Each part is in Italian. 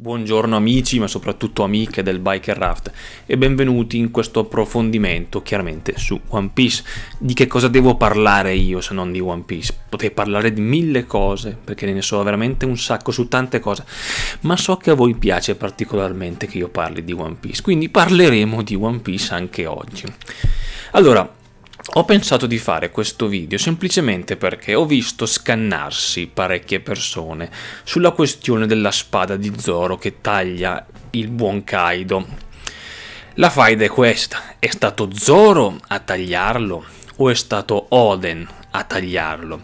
Buongiorno amici, ma soprattutto amiche del Biker Raft e benvenuti in questo approfondimento chiaramente su One Piece. Di che cosa devo parlare io se non di One Piece? Potrei parlare di mille cose, perché ne so veramente un sacco su tante cose, ma so che a voi piace particolarmente che io parli di One Piece, quindi parleremo di One Piece anche oggi. Allora, ho pensato di fare questo video semplicemente perché ho visto scannarsi parecchie persone sulla questione della spada di Zoro che taglia il buon Kaido. La faida è questa, è stato Zoro a tagliarlo o è stato Oden a tagliarlo?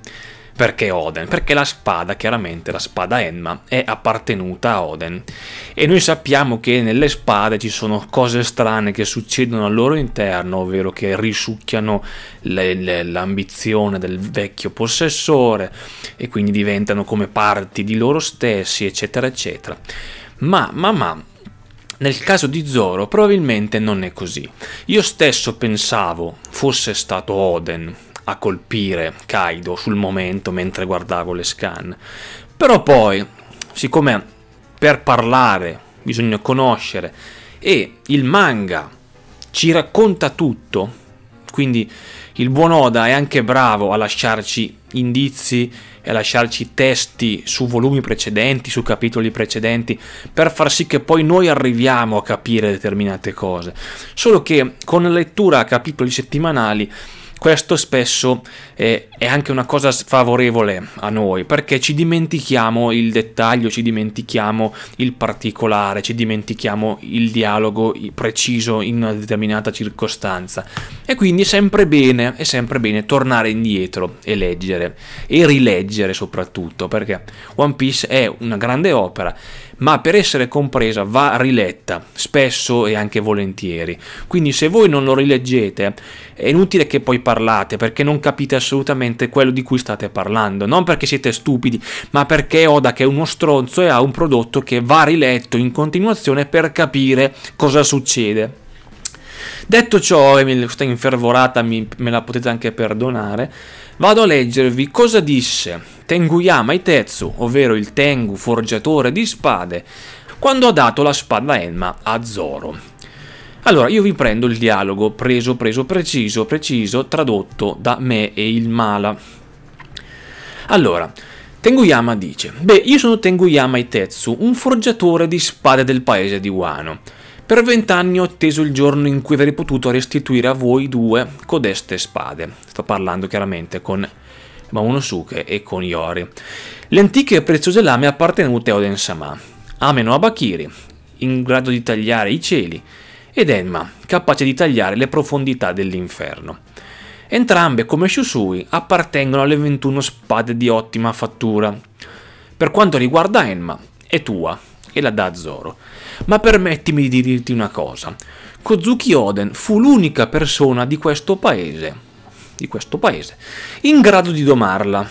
Perché Oden? Perché la spada, chiaramente la spada Enma, è appartenuta a Oden. E noi sappiamo che nelle spade ci sono cose strane che succedono al loro interno, ovvero che risucchiano le, le, l'ambizione del vecchio possessore e quindi diventano come parti di loro stessi, eccetera, eccetera. Ma, ma, ma, nel caso di Zoro probabilmente non è così. Io stesso pensavo fosse stato Oden a colpire Kaido sul momento mentre guardavo le scan. Però poi, siccome per parlare bisogna conoscere e il manga ci racconta tutto, quindi il buon Oda è anche bravo a lasciarci indizi e a lasciarci testi su volumi precedenti, su capitoli precedenti, per far sì che poi noi arriviamo a capire determinate cose. Solo che con la lettura a capitoli settimanali questo spesso eh, è anche una cosa sfavorevole a noi perché ci dimentichiamo il dettaglio, ci dimentichiamo il particolare, ci dimentichiamo il dialogo preciso in una determinata circostanza. E quindi è sempre bene, è sempre bene tornare indietro e leggere e rileggere soprattutto perché One Piece è una grande opera ma per essere compresa va riletta spesso e anche volentieri. Quindi se voi non lo rileggete è inutile che poi parlate perché non capite assolutamente quello di cui state parlando, non perché siete stupidi, ma perché Oda che è uno stronzo e ha un prodotto che va riletto in continuazione per capire cosa succede. Detto ciò, e questa infervorata me la potete anche perdonare, Vado a leggervi cosa disse Tenguyama Itezu, ovvero il Tengu forgiatore di spade, quando ha dato la spada Enma a Zoro. Allora, io vi prendo il dialogo preso, preso, preciso, preciso, tradotto da me e il Mala. Allora, Tenguyama dice, beh, io sono Tenguyama Itezu, un forgiatore di spade del paese di Wano. Per vent'anni ho atteso il giorno in cui avrei potuto restituire a voi due codeste spade. Sto parlando chiaramente con Maunosuke e con Iori. Le antiche e preziose lame appartenute a Oden Sama. Ameno Abakiri, in grado di tagliare i cieli, ed Enma, capace di tagliare le profondità dell'inferno. Entrambe, come Shusui, appartengono alle 21 spade di ottima fattura. Per quanto riguarda Enma, è tua, e la dà a Zoro. Ma permettimi di dirti una cosa. Kozuki Oden fu l'unica persona di questo paese, di questo paese, in grado di domarla.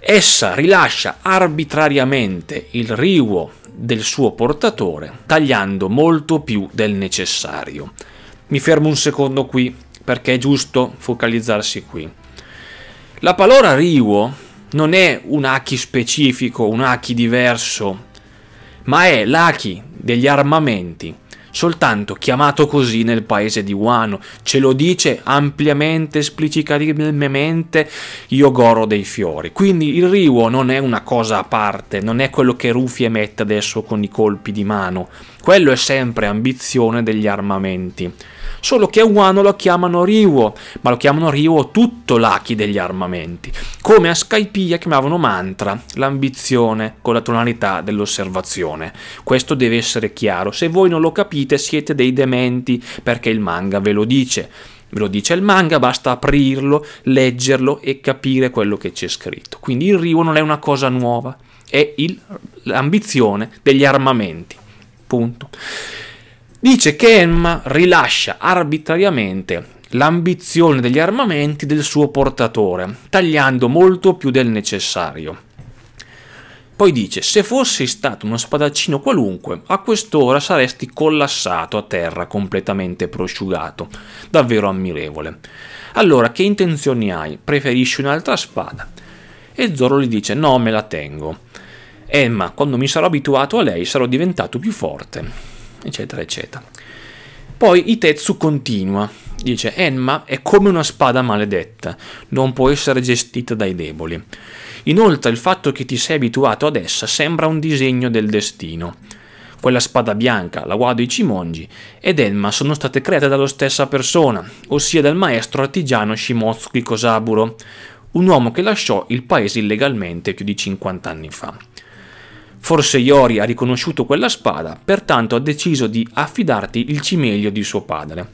Essa rilascia arbitrariamente il riuo del suo portatore, tagliando molto più del necessario. Mi fermo un secondo qui, perché è giusto focalizzarsi qui. La parola riuo non è un haki specifico, un haki diverso ma è l'Aki degli armamenti, soltanto chiamato così nel paese di Wano. Ce lo dice ampiamente, esplicitamente Yogoro dei Fiori. Quindi il Riwo non è una cosa a parte, non è quello che Rufy emette adesso con i colpi di mano. Quello è sempre ambizione degli armamenti solo che a Wano lo chiamano Ryuo, ma lo chiamano Ryuo tutto l'Aki degli armamenti, come a Skypiea chiamavano Mantra, l'ambizione con la tonalità dell'osservazione. Questo deve essere chiaro, se voi non lo capite siete dei dementi, perché il manga ve lo dice. Ve lo dice il manga, basta aprirlo, leggerlo e capire quello che c'è scritto. Quindi il Ryuo non è una cosa nuova, è l'ambizione degli armamenti. Punto. Dice che Emma rilascia arbitrariamente l'ambizione degli armamenti del suo portatore, tagliando molto più del necessario. Poi dice, se fossi stato uno spadaccino qualunque, a quest'ora saresti collassato a terra, completamente prosciugato. Davvero ammirevole. Allora, che intenzioni hai? Preferisci un'altra spada? E Zoro gli dice, no, me la tengo. Emma, quando mi sarò abituato a lei, sarò diventato più forte eccetera, eccetera. Poi Itetsu continua, dice Enma è come una spada maledetta, non può essere gestita dai deboli. Inoltre il fatto che ti sei abituato ad essa sembra un disegno del destino. Quella spada bianca, la Wado Ichimonji, ed Enma sono state create dalla stessa persona, ossia dal maestro artigiano Shimotsuki Kosaburo, un uomo che lasciò il paese illegalmente più di 50 anni fa. Forse Iori ha riconosciuto quella spada, pertanto ha deciso di affidarti il cimelio di suo padre.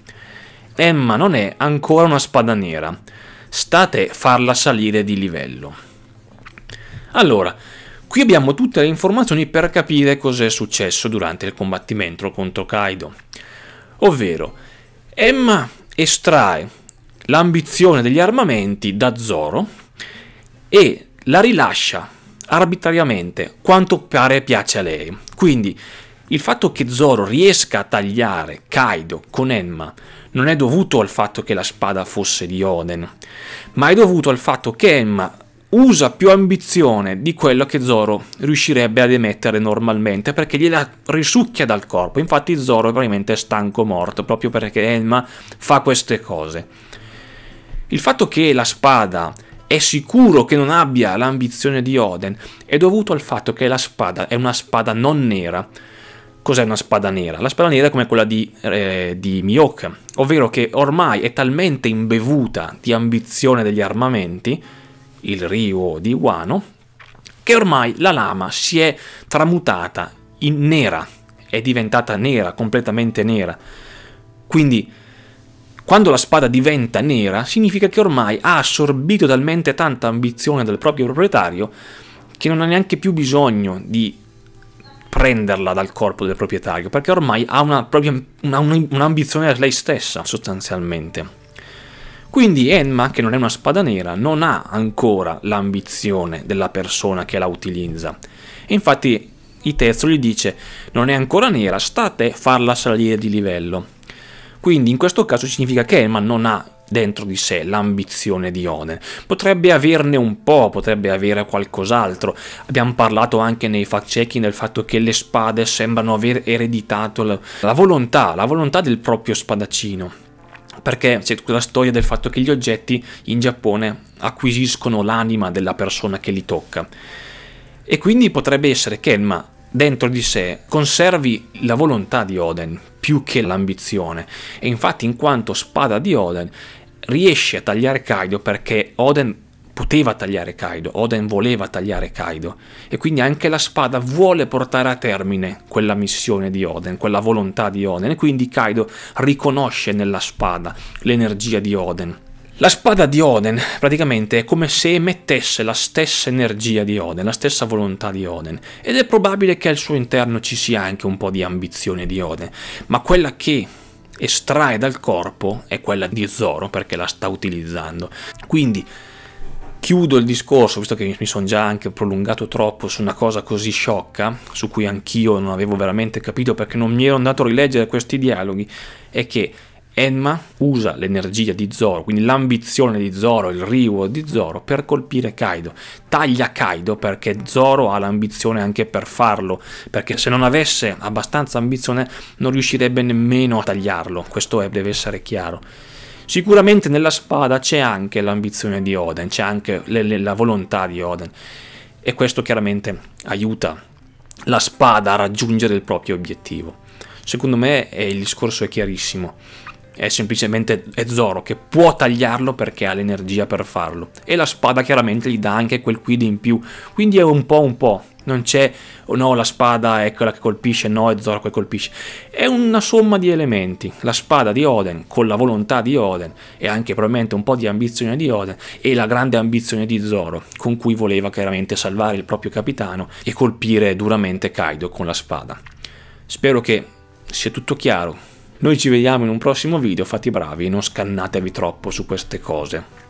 Emma non è ancora una spada nera. Sta a te farla salire di livello. Allora, Qui abbiamo tutte le informazioni per capire cos'è successo durante il combattimento contro Kaido. Ovvero, Emma estrae l'ambizione degli armamenti da Zoro e la rilascia arbitrariamente quanto pare piace a lei. Quindi il fatto che Zoro riesca a tagliare Kaido con Enma non è dovuto al fatto che la spada fosse di Oden, ma è dovuto al fatto che Enma usa più ambizione di quello che Zoro riuscirebbe ad emettere normalmente perché gliela risucchia dal corpo. Infatti Zoro è probabilmente stanco morto proprio perché Enma fa queste cose. Il fatto che la spada è sicuro che non abbia l'ambizione di Oden è dovuto al fatto che la spada è una spada non nera. Cos'è una spada nera? La spada nera è come quella di, eh, di Miyok, ovvero che ormai è talmente imbevuta di ambizione degli armamenti, il Ryu di Wano, che ormai la lama si è tramutata in nera, è diventata nera, completamente nera. Quindi quando la spada diventa nera significa che ormai ha assorbito talmente tanta ambizione del proprio proprietario che non ha neanche più bisogno di prenderla dal corpo del proprietario, perché ormai ha una propria, una, un'ambizione lei stessa sostanzialmente. Quindi Emma, che non è una spada nera, non ha ancora l'ambizione della persona che la utilizza. E infatti Itezzo gli dice, non è ancora nera, state farla salire di livello. Quindi in questo caso significa che Emma non ha dentro di sé l'ambizione di Oden. Potrebbe averne un po', potrebbe avere qualcos'altro. Abbiamo parlato anche nei fact-checking del fatto che le spade sembrano aver ereditato la, volontà, la volontà del proprio spadaccino perché c'è tutta la storia del fatto che gli oggetti in Giappone acquisiscono l'anima della persona che li tocca. E quindi potrebbe essere che Elma dentro di sé conservi la volontà di Oden, più che l'ambizione. E infatti in quanto spada di Oden riesce a tagliare Kaido perché Oden poteva tagliare Kaido, Oden voleva tagliare Kaido e quindi anche la spada vuole portare a termine quella missione di Oden, quella volontà di Oden e quindi Kaido riconosce nella spada l'energia di Oden la spada di Oden praticamente è come se emettesse la stessa energia di Oden, la stessa volontà di Oden ed è probabile che al suo interno ci sia anche un po' di ambizione di Oden, ma quella che estrae dal corpo è quella di Zoro perché la sta utilizzando. Quindi chiudo il discorso, visto che mi sono già anche prolungato troppo su una cosa così sciocca, su cui anch'io non avevo veramente capito perché non mi ero andato a rileggere questi dialoghi, è che Enma usa l'energia di Zoro, quindi l'ambizione di Zoro, il rivo di Zoro per colpire Kaido. Taglia Kaido perché Zoro ha l'ambizione anche per farlo, perché se non avesse abbastanza ambizione non riuscirebbe nemmeno a tagliarlo, questo è, deve essere chiaro. Sicuramente nella spada c'è anche l'ambizione di Oden, c'è anche le, le, la volontà di Oden e questo chiaramente aiuta la spada a raggiungere il proprio obiettivo. Secondo me eh, il discorso è chiarissimo è semplicemente è Zoro che può tagliarlo perché ha l'energia per farlo e la spada chiaramente gli dà anche quel quid in più quindi è un po' un po' non c'è oh no la spada è quella che colpisce no è Zoro che colpisce è una somma di elementi la spada di Oden con la volontà di Oden e anche probabilmente un po' di ambizione di Oden e la grande ambizione di Zoro con cui voleva chiaramente salvare il proprio capitano e colpire duramente Kaido con la spada spero che sia tutto chiaro noi ci vediamo in un prossimo video, fate i bravi, non scannatevi troppo su queste cose.